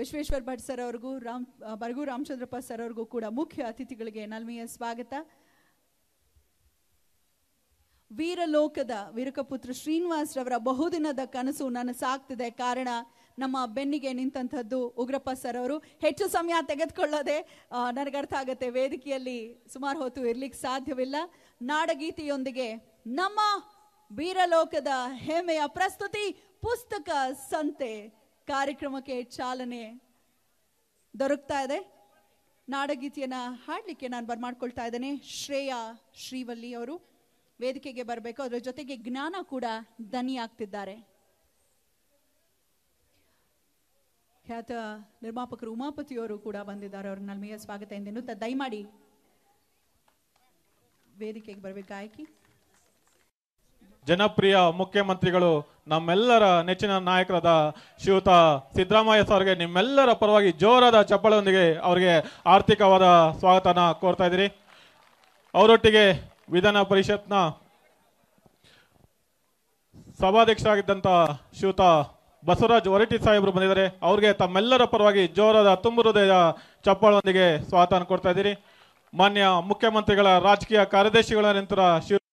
Vishweshwar Bhat sir ಅವ್ರಿಗೂ ರಾಮ್ ಬರಗು Ramachandrappa sir ಅವ್ರಿಗೂ ಕೂಡ ಮುಖ್ಯ ಅತಿಥಿಗಳಿಗೆ ನಲ್ಮೆಯ ಸ್ವಾಗತ ವೀರಲೋಕದ ವೀರಕಪುತ್ರ ಶ್ರೀನಿವಾಸ್ ರವರ ಬಹುದಿನದ ಕನಸು ನನ್ನ ಸಾಕ್ತಿದೆ ಕಾರಣ ನಮ್ಮ ಬೆನ್ನಿಗೆ ನಿಂತಂಥದ್ದು ಉಗ್ರಪ್ಪ ಸರ್ ಅವರು ಹೆಚ್ಚು ಸಮಯ ತೆಗೆದುಕೊಳ್ಳೋದೆ ನನಗರ್ಥ ಆಗುತ್ತೆ ವೇದಿಕೆಯಲ್ಲಿ ಸುಮಾರು ಹೊತ್ತು ಇರ್ಲಿಕ್ಕೆ ಸಾಧ್ಯವಿಲ್ಲ ನಾಡಗೀತೆಯೊಂದಿಗೆ ನಮ್ಮ ವೀರಲೋಕದ ಹೆಮ್ಮೆಯ ಪ್ರಸ್ತುತಿ ಪುಸ್ತಕ ಸಂತೆ ಕಾರ್ಯಕ್ರಮಕ್ಕೆ ಚಾಲನೆ ದೊರಕ್ತಾ ಇದೆ ನಾಡಗೀತೆಯನ್ನ ಹಾಡಲಿಕ್ಕೆ ನಾನು ಬರ್ಮಾಡ್ಕೊಳ್ತಾ ಇದ್ದೇನೆ ಶ್ರೇಯಾ ಶ್ರೀವಲ್ಲಿ ಅವರು ವೇದಿಕೆಗೆ ಬರಬೇಕು ಅದರ ಜೊತೆಗೆ ಜ್ಞಾನ ಕೂಡ ಆಗ್ತಿದ್ದಾರೆ ಖ್ಯಾತ ನಿರ್ಮಾಪಕರು ಉಮಾಪತಿಯವರು ಕೂಡ ಬಂದಿದ್ದಾರೆ ನನ್ನ ನಲ್ಮೆಯ ಸ್ವಾಗತ ಎಂದೆನ್ನುತ್ತಾ ದಯಮಾಡಿ ವೇದಿಕೆಗೆ ಬರಬೇಕು ಗಾಯಕಿ ಜನಪ್ರಿಯ ಮುಖ್ಯಮಂತ್ರಿಗಳು ನಮ್ಮೆಲ್ಲರ ನೆಚ್ಚಿನ ನಾಯಕರಾದ ಶಿವತ ಸಿದ್ದರಾಮಯ್ಯ ಸರ್ಗೆ ನಿಮ್ಮೆಲ್ಲರ ಪರವಾಗಿ ಜೋರಾದ ಚಪ್ಪಾಳೊಂದಿಗೆ ಅವರಿಗೆ ಆರ್ಥಿಕವಾದ ಸ್ವಾಗತನ ಕೋರ್ತಾ ಇದ್ದೀರಿ ಅವರೊಟ್ಟಿಗೆ ವಿಧಾನ ಪರಿಷತ್ನ ಸಭಾಧ್ಯಕ್ಷರಾಗಿದ್ದಂಥ ಶಿವತ ಬಸವರಾಜ್ ಹೊರಟಿ ಸಾಹೇಬರು ಬಂದಿದ್ದಾರೆ ಅವ್ರಿಗೆ ತಮ್ಮೆಲ್ಲರ ಪರವಾಗಿ ಜೋರಾದ ತುಂಬು ಹೃದಯದ ಚಪ್ಪಾಳೊಂದಿಗೆ ಸ್ವಾಗತ ಕೊಡ್ತಾ ಇದ್ದೀರಿ ಮಾನ್ಯ ಮುಖ್ಯಮಂತ್ರಿಗಳ ರಾಜಕೀಯ ಕಾರ್ಯದರ್ಶಿಗಳ ನಂತರ ಶಿವ